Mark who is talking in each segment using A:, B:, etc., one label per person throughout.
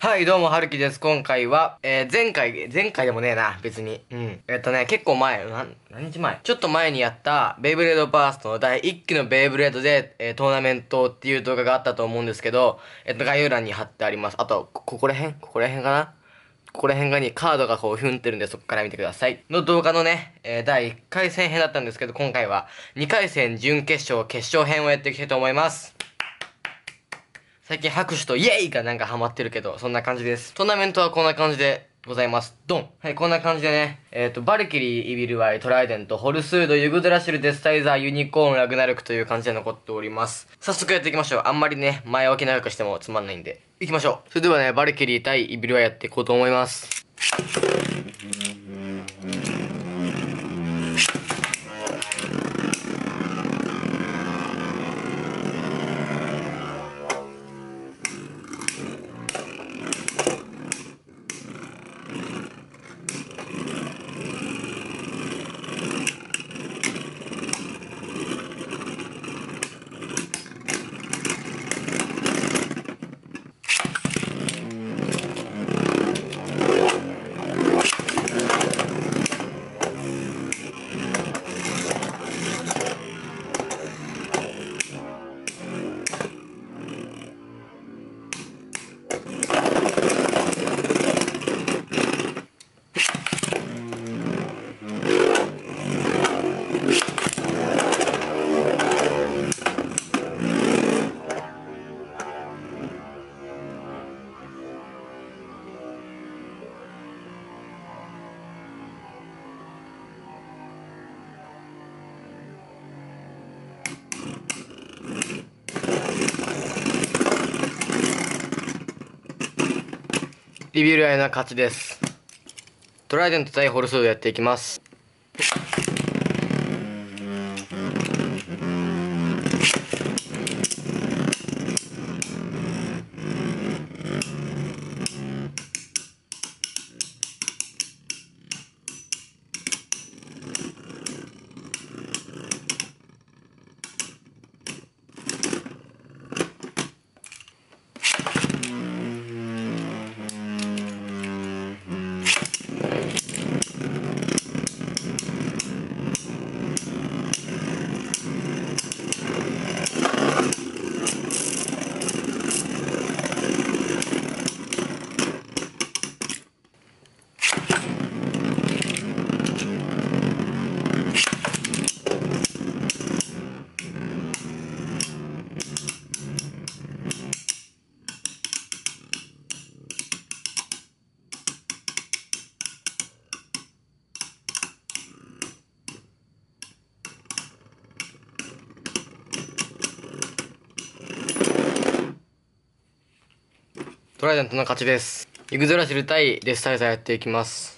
A: はい、どうも、はるきです。今回は、えー、前回、前回でもねえな、別に。うん。えっとね、結構前、な、何日前ちょっと前にやった、ベイブレードバーストの第1期のベイブレードで、えー、トーナメントっていう動画があったと思うんですけど、えっと、概要欄に貼ってあります。あと、ここら辺ここら辺かなここら辺がにカードがこう、ふんってるんで、そこから見てください。の動画のね、えー、第1回戦編だったんですけど、今回は、2回戦準決勝、決勝編をやっていきたいと思います。最近拍手とイエイがなんかハマってるけど、そんな感じです。トーナメントはこんな感じでございます。ドンはい、こんな感じでね、えっ、ー、と、バルキリー、イビルワイ、トライデント、ホルスード、ユグドラシル、デスタイザー、ユニコーン、ラグナルクという感じで残っております。早速やっていきましょう。あんまりね、前置き長くしてもつまんないんで。行きましょう。それではね、バルキリー対イビルワイやっていこうと思います。リビルアイな勝ちです。トライデント対ホルスをやっていきます。トライアントの勝ちです。イグゾラシル対デスタイザーやっていきます。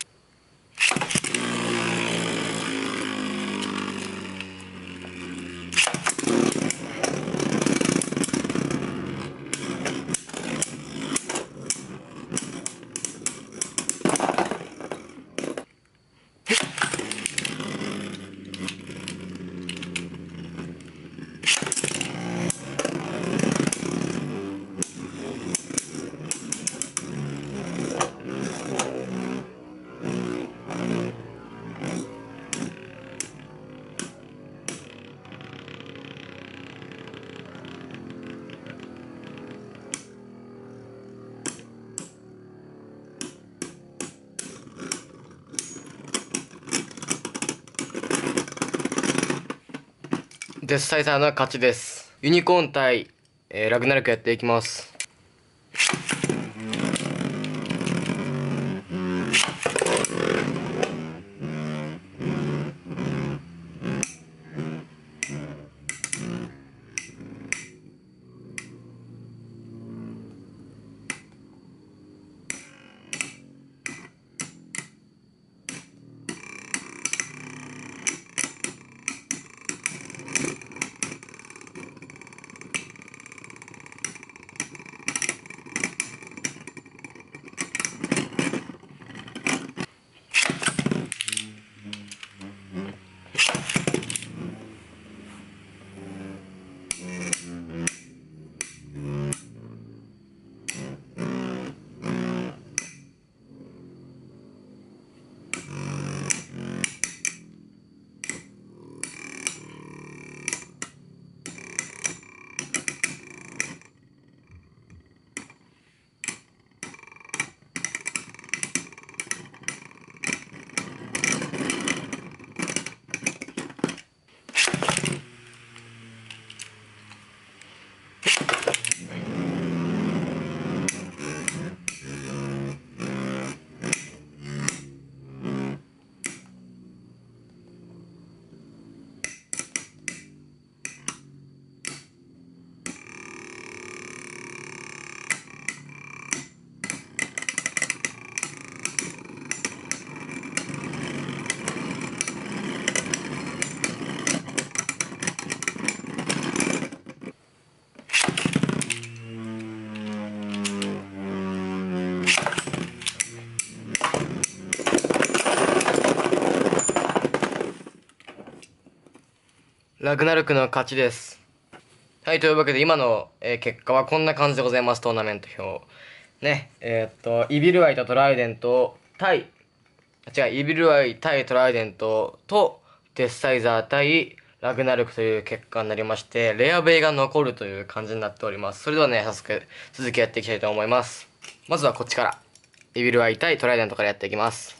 A: 絶対さんの勝ちです。ユニコーン対、えー、ラグナルクやっていきます。ラグナルクの勝ちです。はい、というわけで今の、えー、結果はこんな感じでございます、トーナメント表。ね、えー、っと、イビルアイとトライデント対、違う、イビルアイ対トライデントと、デッサイザー対ラグナルクという結果になりまして、レアベイが残るという感じになっております。それではね、早速、続きやっていきたいと思います。まずはこっちから。イビルアイ対トライデントからやっていきます。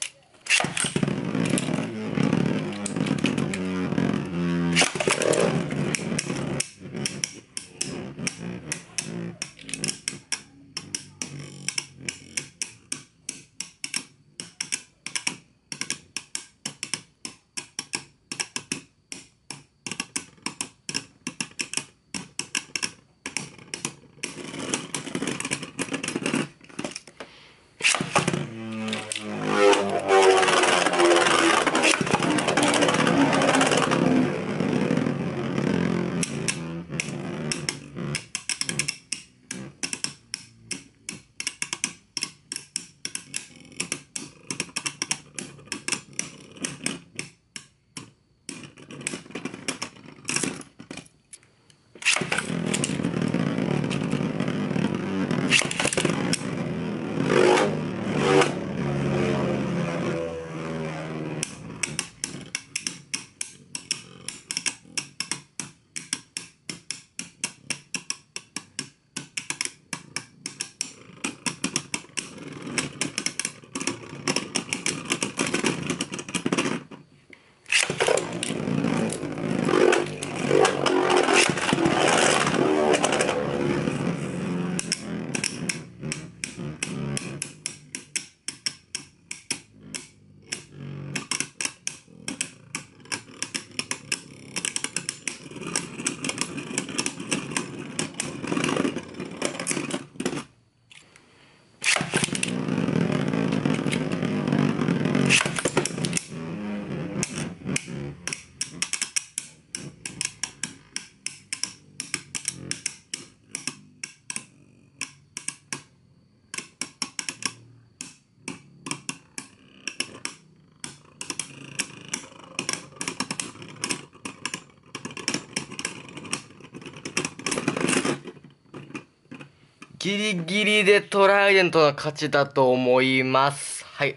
A: ギリギリでトライデントの勝ちだと思います。はい。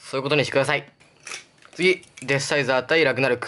A: そういうことにしてください。次、デスサイザー対ラグナルク。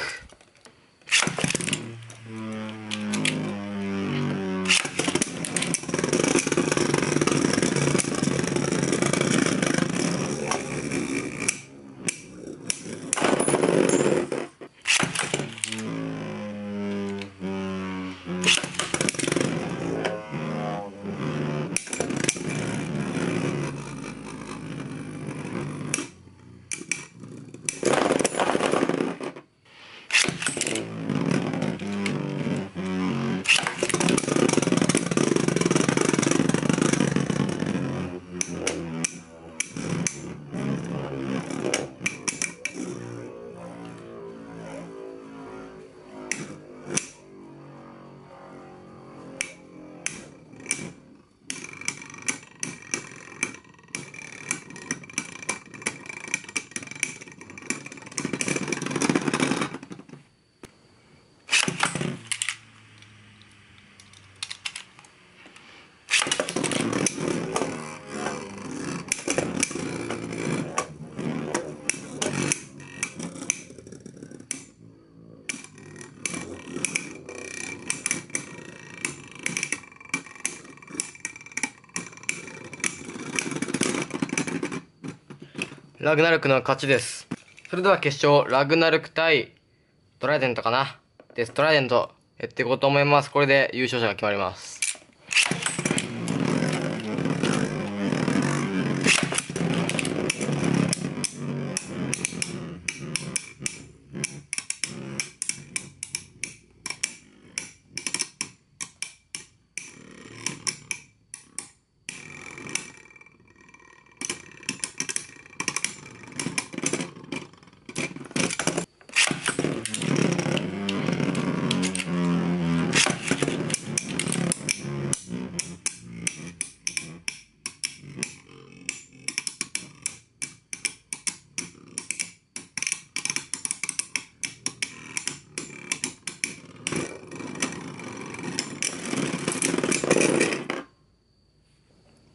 A: ラグナルクの勝ちです。それでは決勝、ラグナルク対トライデントかなです。トライデントやっていこうと思います。これで優勝者が決まります。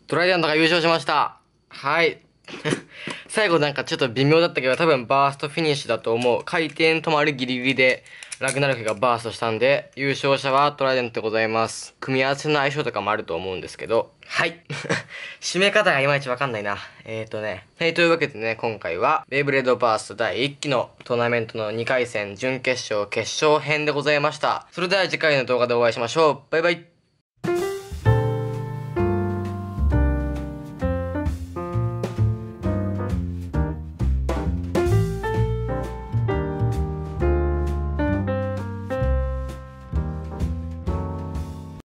A: トライアンドが優勝しました。はい。最後なんかちょっと微妙だったけど、多分バーストフィニッシュだと思う。回転止まるギリギリで、ラグナルクがバーストしたんで、優勝者はトライデントでございます。組み合わせの相性とかもあると思うんですけど、はい。締め方がいまいちわかんないな。えーとね。はい、というわけでね、今回は、ベイブレードバースト第1期のトーナメントの2回戦、準決勝、決勝編でございました。それでは次回の動画でお会いしましょう。バイバイ。